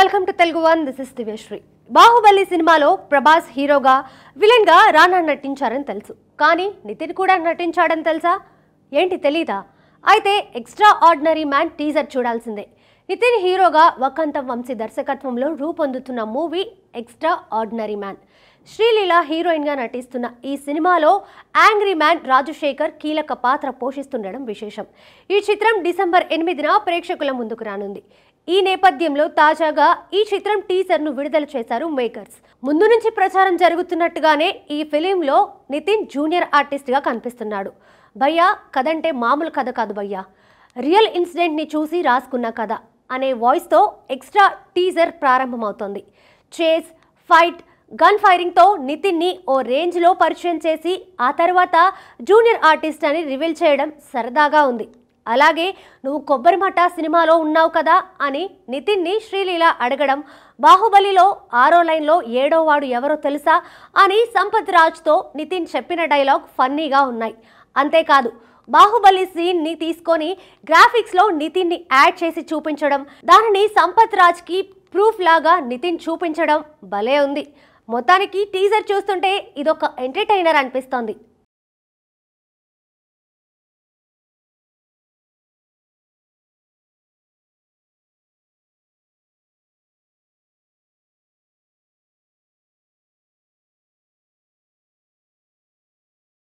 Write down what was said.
welcome to Telugu one this is దివేశ్రీ బాహుబలి సినిమాలో ప్రభాస్ హీరోగా గా రానా నటించారని తెలుసు కానీ నితిన్ కూడా నటించాడని తెలుసా ఏంటి తెలీదా అయితే ఎక్స్ట్రా ఆర్డినరీ మ్యాన్ టీజర్ చూడాల్సిందే నితిన్ హీరోగా వకంతం వంశీ దర్శకత్వంలో రూపొందుతున్న movie extra ordinary man Sreeleela హీరోయిన్గా నటిస్తున్న ఈ సినిమాలో యాంగ్రీ మ్యాన్ రాజశేఖర్ కీలక పాత్ర పోషిస్తుండడం విశేషం ఈ చిత్రం డిసెంబర్ ఎనిమిదిన ప్రేక్షకుల ముందుకు రానుంది ఈ నేపథ్యంలో తాజాగా ఈ చిత్రం టీజర్ను విడుదల చేశారు మేకర్స్ ముందు నుంచి ప్రచారం జరుగుతున్నట్టుగానే ఈ ఫిలింలో నితిన్ జూనియర్ ఆర్టిస్ట్గా కనిపిస్తున్నాడు భయ్యా అంటే మామూలు కథ కాదు భయ్యా రియల్ ఇన్సిడెంట్ని చూసి రాసుకున్న కథ అనే వాయిస్తో ఎక్స్ట్రా టీజర్ ప్రారంభమవుతోంది చేస్ ఫైట్ గన్ ఫైరింగ్తో నితిన్ని ఓ రేంజ్లో పరిచయం చేసి ఆ తర్వాత జూనియర్ ఆర్టిస్ట్ అని రివీల్ చేయడం సరదాగా ఉంది అలాగే నువ్వు కొబ్బరిమట సినిమాలో ఉన్నావు కదా అని నితిన్ని శ్రీలీల అడగడం బాహుబలిలో ఆరో లైన్లో ఏడో వాడు ఎవరో తెలుసా అని సంపత్ రాజ్తో నితిన్ చెప్పిన డైలాగ్ ఫన్నీగా ఉన్నాయి అంతేకాదు బాహుబలి సీన్ని తీసుకొని గ్రాఫిక్స్లో నితిన్ని యాడ్ చేసి చూపించడం దానిని సంపత్ రాజ్కి ప్రూఫ్ లాగా నితిన్ చూపించడం భలే ఉంది మొత్తానికి టీజర్ చూస్తుంటే ఇదొక ఎంటర్టైనర్ అనిపిస్తోంది